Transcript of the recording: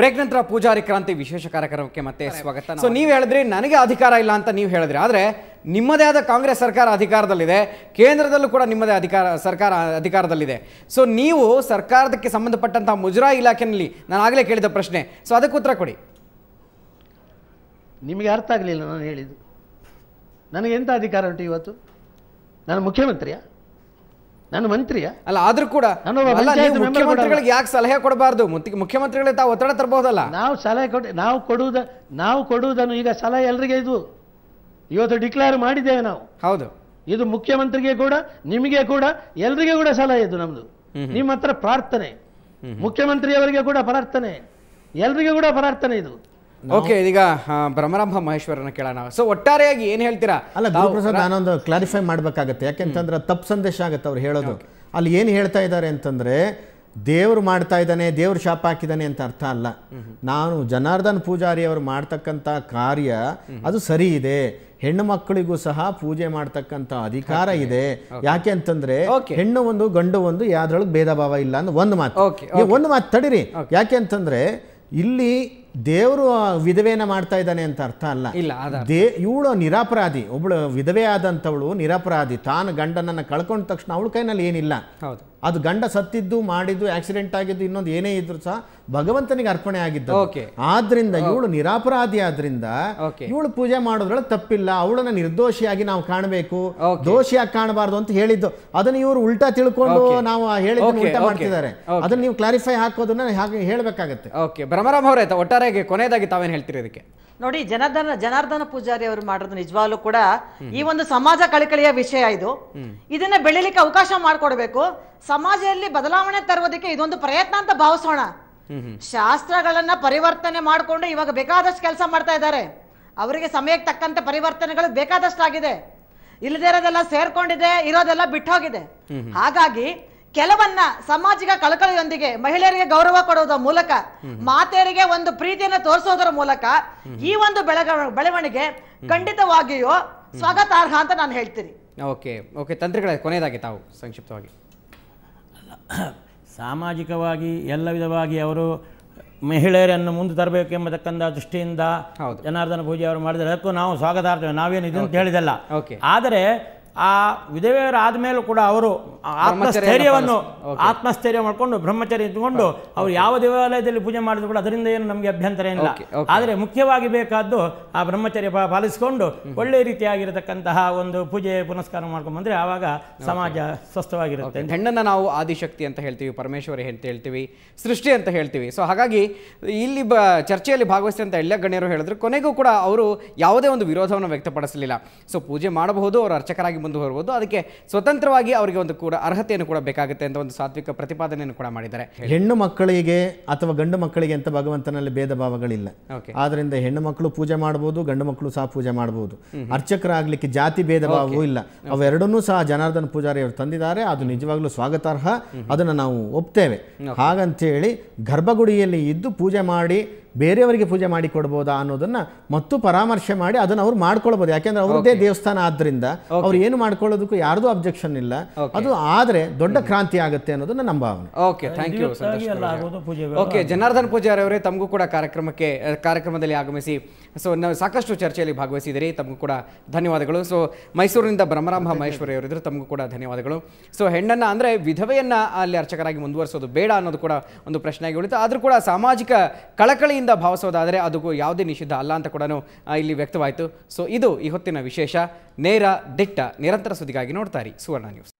break ನಂತರ ಪೂಜಾರಿ ಕ್ರಾಂತಿ ವಿಶೇಷ ಕಾರ್ಯಕ್ರಮಕ್ಕೆ ಮತ್ತೆ ಸ್ವಾಗತ ಸೊ ನೀವು ಹೇಳಿದ್ರಿ ನನಗೆ ಅಧಿಕಾರ ಇಲ್ಲ ಅಂತ ನೀವು ಹೇಳಿದ್ರಿ ಆದರೆ ನಿಮ್ಮದೇ ಆದ ಕಾಂಗ್ರೆಸ್ ಸರ್ಕಾರ ಅಧಿಕಾರದಲ್ಲಿದೆ ಕೇಂದ್ರದಲ್ಲೂ ಕೂಡ ನಿಮ್ಮದೇ ಅಧಿಕಾರ ಸರ್ಕಾರ ಅಧಿಕಾರದಲ್ಲಿದೆ ಸೊ ನೀವು ಸರ್ಕಾರಕ್ಕೆ ಸಂಬಂಧಪಟ್ಟಂತಹ ಮುಜರಾಯಿ ಇಲಾಖೆಯಲ್ಲಿ ನಾನು ಆಗಲೇ ಕೇಳಿದ ಪ್ರಶ್ನೆ ಸೊ ಅದಕ್ಕೆ ಉತ್ತರ ಕೊಡಿ ನಿಮಗೆ ಅರ್ಥ ಆಗಲಿಲ್ಲ ನಾನು ಹೇಳಿದ್ದು ನನಗೆ ಎಂಥ ಅಧಿಕಾರ ಉಂಟು ಇವತ್ತು ನಾನು ಮುಖ್ಯಮಂತ್ರಿಯಾ ನಾನು ಮಂತ್ರಿಯ ಅಲ್ಲ ಆದ್ರೂ ಕೂಡ ಮುಖ್ಯಮಂತ್ರಿಗಳಿಗೆ ಯಾಕೆ ಸಲಹೆ ಕೊಡಬಾರ್ದು ಮುಖ್ಯಮಂತ್ರಿಗಳಿಗೆ ತಾವು ಒತ್ತಡ ತರಬಹುದಲ್ಲ ನಾವು ಸಲಹೆ ಕೊಟ್ಟು ನಾವು ಕೊಡುವುದ ನಾವು ಕೊಡುವುದನ್ನು ಈಗ ಸಲಹೆ ಎಲ್ಲರಿಗೆ ಇದು ಇವತ್ತು ಡಿಕ್ಲೇರ್ ಮಾಡಿದ್ದೇವೆ ನಾವು ಹೌದು ಇದು ಮುಖ್ಯಮಂತ್ರಿಗೆ ಕೂಡ ನಿಮಗೆ ಕೂಡ ಎಲ್ರಿಗೆ ಕೂಡ ಸಲಹೆ ಇದು ನಮ್ದು ನಿಮ್ಮ ಹತ್ರ ಪ್ರಾರ್ಥನೆ ಮುಖ್ಯಮಂತ್ರಿಯವರಿಗೆ ಕೂಡ ಪ್ರಾರ್ಥನೆ ಎಲ್ರಿಗೂ ಕೂಡ ಪ್ರಾರ್ಥನೆ ಇದು ಓಕೆ ಇದೀಗ ಭ್ರಮರಾಂಭ ಮಹೇಶ್ವರನ ಕೇಳೋಣ ಸೊ ಒಟ್ಟಾರೆಯಾಗಿ ಏನು ಹೇಳ್ತೀರಾ ಅಲ್ಲ ಗುರುಪ್ರಸಾದ್ ನಾನೊಂದು ಕ್ಲಾರಿಫೈ ಮಾಡಬೇಕಾಗತ್ತೆ ಯಾಕೆಂತಂದ್ರೆ ತಪ್ಪು ಸಂದೇಶ ಆಗುತ್ತೆ ಅವ್ರು ಹೇಳೋದು ಅಲ್ಲಿ ಏನು ಹೇಳ್ತಾ ಇದ್ದಾರೆ ಅಂತಂದ್ರೆ ದೇವ್ರು ಮಾಡ್ತಾ ಇದ್ದಾನೆ ದೇವ್ರ ಶಾಪ ಹಾಕಿದ್ದಾನೆ ಅಂತ ಅರ್ಥ ಅಲ್ಲ ನಾನು ಜನಾರ್ದನ್ ಪೂಜಾರಿ ಅವರು ಮಾಡ್ತಕ್ಕಂಥ ಕಾರ್ಯ ಅದು ಸರಿ ಇದೆ ಹೆಣ್ಣು ಮಕ್ಕಳಿಗೂ ಸಹ ಪೂಜೆ ಮಾಡ್ತಕ್ಕಂಥ ಅಧಿಕಾರ ಇದೆ ಯಾಕೆ ಅಂತಂದ್ರೆ ಹೆಣ್ಣು ಒಂದು ಗಂಡು ಒಂದು ಯಾವ್ದ್ರೊಳಗೆ ಭೇದ ಭಾವ ಇಲ್ಲ ಅಂತ ಒಂದು ಮಾತು ಒಂದು ಮಾತು ತಡಿರಿ ಯಾಕೆ ಅಂತಂದ್ರೆ ಇಲ್ಲಿ ದೇವರು ವಿಧವೇನ ಮಾಡ್ತಾ ಇದ್ದಾನೆ ಅಂತ ಅರ್ಥ ಅಲ್ಲ ಇಲ್ಲ ದೇ ಇವಳು ನಿರಾಪರಾಧಿ ಒಬ್ಳು ವಿಧವೆ ಆದಂಥವಳು ನಿರಾಪರಾಧಿ ತಾನು ಗಂಡನನ್ನ ಕಳ್ಕೊಂಡ ತಕ್ಷಣ ಅವಳ ಕೈನಲ್ಲಿ ಏನಿಲ್ಲ ಹೌದು ಅದು ಗಂಡ ಸತ್ತಿದ್ದು ಮಾಡಿದ್ದು ಆಕ್ಸಿಡೆಂಟ್ ಆಗಿದ್ದು ಇನ್ನೊಂದು ಏನೇ ಇದ್ರು ಸಹ ಭಗವಂತನಿಗೆ ಅರ್ಪಣೆ ಆಗಿದ್ದು ಆದ್ರಿಂದ ಇವಳು ನಿರಾಪರಾಧಿ ಆದ್ರಿಂದ ಇವಳು ಪೂಜೆ ಮಾಡೋದ್ರೊಳಗೆ ತಪ್ಪಿಲ್ಲ ಅವಳನ್ನ ನಿರ್ದೋಷಿಯಾಗಿ ನಾವು ಕಾಣಬೇಕು ದೋಷಿಯಾಗಿ ಕಾಣಬಾರ್ದು ಅಂತ ಹೇಳಿದ್ದು ಅದನ್ನ ಇವರು ಉಲ್ಟಾ ತಿಳ್ಕೊಂಡು ನಾವು ಹೇಳಿದ ಉಲ್ಟಾ ಮಾಡ್ತಿದ್ದಾರೆ ಅದನ್ನ ನೀವು ಕ್ಲಾರಿಫೈ ಹಾಕೋದನ್ನ ಹೇಳ್ಬೇಕಾಗತ್ತೆ ಓಕೆ ಭ್ರಮರಾಮ್ ಅವರೇ ಒಟ್ಟಾರೆಗೆ ಕೊನೆಯದಾಗಿ ತಾವೇನು ಹೇಳ್ತೀರಿ ಇದಕ್ಕೆ ನೋಡಿ ಜನಾರ್ದನ ಜನಾರ್ದನ ಪೂಜಾರಿ ಅವರು ಮಾಡೋದು ನಿಜವಾಗ್ಲು ಕೂಡ ಈ ಒಂದು ಸಮಾಜ ಕಳಕಳಿಯ ವಿಷಯ ಇದು ಇದನ್ನ ಬೆಳಿಲಿಕ್ಕೆ ಅವಕಾಶ ಮಾಡಿಕೊಡ್ಬೇಕು ಸಮಾಜದಲ್ಲಿ ಬದಲಾವಣೆ ತರುವುದಕ್ಕೆ ಇದೊಂದು ಪ್ರಯತ್ನ ಅಂತ ಭಾವಿಸೋಣ ಶಾಸ್ತ್ರಗಳನ್ನ ಪರಿವರ್ತನೆ ಮಾಡಿಕೊಂಡು ಇವಾಗ ಬೇಕಾದಷ್ಟು ಕೆಲಸ ಮಾಡ್ತಾ ಇದ್ದಾರೆ ಅವರಿಗೆ ಸಮಯಕ್ಕೆ ತಕ್ಕಂತೆ ಪರಿವರ್ತನೆಗಳು ಬೇಕಾದಷ್ಟಾಗಿದೆ ಇಲ್ಲದೇ ಇರೋದೆಲ್ಲ ಸೇರ್ಕೊಂಡಿದೆ ಇರೋದೆಲ್ಲ ಬಿಟ್ಟೋಗಿದೆ ಹಾಗಾಗಿ ಕೆಲವನ್ನ ಸಾಮಾಜಿಕ ಕಳಕಳಿಯೊಂದಿಗೆ ಮಹಿಳೆಯರಿಗೆ ಗೌರವ ಕೊಡುವುದರ ಮೂಲಕ ಮಾತೆಯರಿಗೆ ಒಂದು ಪ್ರೀತಿಯನ್ನು ತೋರಿಸೋದರ ಮೂಲಕ ಈ ಒಂದು ಬೆಳಗ ಬೆಳವಣಿಗೆ ಖಂಡಿತವಾಗಿಯೂ ಸ್ವಾಗತಾರ್ಹ ಅಂತ ನಾನು ಹೇಳ್ತೀನಿ ಓಕೆ ಓಕೆ ತಂತ್ರಗಳ ಕೊನೆಯದಾಗಿ ತಾವು ಸಂಕ್ಷಿಪ್ತವಾಗಿ ಸಾಮಾಜಿಕವಾಗಿ ಎಲ್ಲ ವಿಧವಾಗಿ ಅವರು ಮಹಿಳೆಯರನ್ನು ಮುಂದೆ ತರಬೇಕು ಎಂಬತಕ್ಕಂಥ ದೃಷ್ಟಿಯಿಂದ ಜನಾರ್ದನ ಪೂಜೆ ಅವರು ಮಾಡಿದರೆ ಅದಕ್ಕೂ ನಾವು ಸ್ವಾಗತಾರ್ಥ ನಾವೇನು ಇದಂತ ಹೇಳಿದಲ್ಲ ಆದರೆ ಆ ವಿಧವೆಯರಾದ ಮೇಲೂ ಕೂಡ ಅವರು ಆತ್ಮಸ್ಥೈರ್ಯವನ್ನು ಆತ್ಮಸ್ಥೈರ್ಯ ಮಾಡಿಕೊಂಡು ಬ್ರಹ್ಮಚರ್ಯ ಇಟ್ಟುಕೊಂಡು ಅವ್ರು ಯಾವ ದೇವಾಲಯದಲ್ಲಿ ಪೂಜೆ ಮಾಡಿದ್ರು ಕೂಡ ಅದರಿಂದ ಏನು ನಮಗೆ ಅಭ್ಯಂತರ ಇಲ್ಲ ಆದರೆ ಮುಖ್ಯವಾಗಿ ಬೇಕಾದ್ದು ಆ ಬ್ರಹ್ಮಚರ್ಯ ಪಾಲಿಸಿಕೊಂಡು ಒಳ್ಳೆ ರೀತಿಯಾಗಿರತಕ್ಕಂತಹ ಒಂದು ಪೂಜೆ ಪುನಸ್ಕಾರ ಮಾಡ್ಕೊಂಡು ಬಂದ್ರೆ ಆವಾಗ ಸಮಾಜ ಸ್ವಸ್ಥವಾಗಿರುತ್ತೆ ಹೆಣ್ಣನ್ನು ನಾವು ಆದಿಶಕ್ತಿ ಅಂತ ಹೇಳ್ತೀವಿ ಪರಮೇಶ್ವರಿ ಅಂತ ಹೇಳ್ತೀವಿ ಸೃಷ್ಟಿ ಅಂತ ಹೇಳ್ತೀವಿ ಸೊ ಹಾಗಾಗಿ ಇಲ್ಲಿ ಬ ಚರ್ಚೆಯಲ್ಲಿ ಅಂತ ಎಲ್ಲ ಗಣ್ಯರು ಹೇಳಿದ್ರು ಕೊನೆಗೂ ಕೂಡ ಅವರು ಯಾವುದೇ ಒಂದು ವಿರೋಧವನ್ನು ವ್ಯಕ್ತಪಡಿಸಲಿಲ್ಲ ಸೊ ಪೂಜೆ ಮಾಡಬಹುದು ಅವರು ಅರ್ಚಕರಾಗಿ ಮುಂದುವರಬಹುದು ಅದಕ್ಕೆ ಸ್ವತಂತ್ರವಾಗಿ ಅವರಿಗೆ ಒಂದು ಕೂಡ ಅರ್ಹತೆಯನ್ನು ಕೂಡ ಬೇಕಾಗುತ್ತೆ ಅಂತ ಒಂದು ಸಾತ್ವಿಕ ಪ್ರತಿಪಾದನೆಯನ್ನು ಕೂಡ ಮಾಡಿದ್ದಾರೆ ಹೆಣ್ಣು ಮಕ್ಕಳಿಗೆ ಅಥವಾ ಗಂಡು ಮಕ್ಕಳಿಗೆ ಅಂತ ಭಗವಂತನಲ್ಲಿ ಭೇದ ಭಾವಗಳಿಲ್ಲ ಆದ್ರಿಂದ ಹೆಣ್ಣು ಮಕ್ಕಳು ಪೂಜೆ ಮಾಡಬಹುದು ಗಂಡು ಮಕ್ಕಳು ಸಹ ಪೂಜೆ ಮಾಡಬಹುದು ಅರ್ಚಕರಾಗಲಿಕ್ಕೆ ಜಾತಿ ಭೇದ ಭಾವವೂ ಇಲ್ಲ ಅವೆರಡನ್ನೂ ಸಹ ಜನಾರ್ದನ ಪೂಜಾರಿ ಅವರು ತಂದಿದ್ದಾರೆ ಅದು ನಿಜವಾಗ್ಲೂ ಸ್ವಾಗತಾರ್ಹ ಅದನ್ನ ನಾವು ಒಪ್ತೇವೆ ಹಾಗಂತ ಹೇಳಿ ಗರ್ಭಗುಡಿಯಲ್ಲಿ ಇದ್ದು ಪೂಜೆ ಮಾಡಿ ಬೇರೆಯವರಿಗೆ ಪೂಜೆ ಮಾಡಿ ಕೊಡ್ಬೋದಾ ಅನ್ನೋದನ್ನ ಮತ್ತು ಪರಾಮರ್ಶೆ ಮಾಡಿ ಅದನ್ನ ಅವ್ರು ಮಾಡ್ಕೊಳ್ಬೋದು ಯಾಕೆಂದ್ರೆ ಅವ್ರದ್ದೇ ದೇವಸ್ಥಾನ ಆದ್ರಿಂದ ಅವ್ರು ಏನು ಮಾಡ್ಕೊಳ್ಳೋದಕ್ಕೂ ಯಾರ್ದು ಅಬ್ಜೆಕ್ಷನ್ ಇಲ್ಲ ಅದು ಆದರೆ ದೊಡ್ಡ ಕ್ರಾಂತಿ ಆಗುತ್ತೆ ಅನ್ನೋದನ್ನ ನಮ್ಮ ಭಾವನೆ okay thank you okay Janardhan Poojary ಅವರೇ ತಮಗೂ ಕೂಡ ಕಾರ್ಯಕ್ರಮಕ್ಕೆ ಕಾರ್ಯಕ್ರಮದಲ್ಲಿ ಆಗಮಿಸಿ ಸೊ ನಾವು ಸಾಕಷ್ಟು ಚರ್ಚೆಯಲ್ಲಿ ಭಾಗವಹಿಸಿದಿರಿ ತಮಗೂ ಕೂಡ ಧನ್ಯವಾದಗಳು ಸೊ ಮೈಸೂರಿನಿಂದ ಬ್ರಹ್ಮರಾಮ ಮಹೇಶ್ವರಿ ಅವರಿದ್ರು ತಮಗೂ ಕೂಡ ಧನ್ಯವಾದಗಳು ಸೊ ಹೆಣ್ಣನ್ನ ಅಂದ್ರೆ ವಿಧವೆಯನ್ನ ಅಲ್ಲಿ ಅರ್ಚಕರಾಗಿ ಮುಂದುವರಿಸೋದು ಬೇಡ ಅನ್ನೋದು ಕೂಡ ಒಂದು ಪ್ರಶ್ನೆಯಾಗಿ ಉಳಿತು ಆದ್ರೂ ಕೂಡ ಸಾಮಾಜಿಕ ಕಳಕಳಿ ಇಂದ ಭಾವಿಸೋದಾದರೆ ಅದಕ್ಕೂ ಯಾವುದೇ ನಿಷಿದ್ಧ ಅಲ್ಲ ಅಂತ ಕೂಡ ಇಲ್ಲಿ ವ್ಯಕ್ತವಾಯಿತು ಸೊ ಇದು ಈ ಹೊತ್ತಿನ ವಿಶೇಷ ನೇರ ದಿಟ್ಟ ನಿರಂತರ ಸುದ್ದಿಗಾಗಿ ನೋಡ್ತಾರಿ ಸುವರ್ಣ ನ್ಯೂಸ್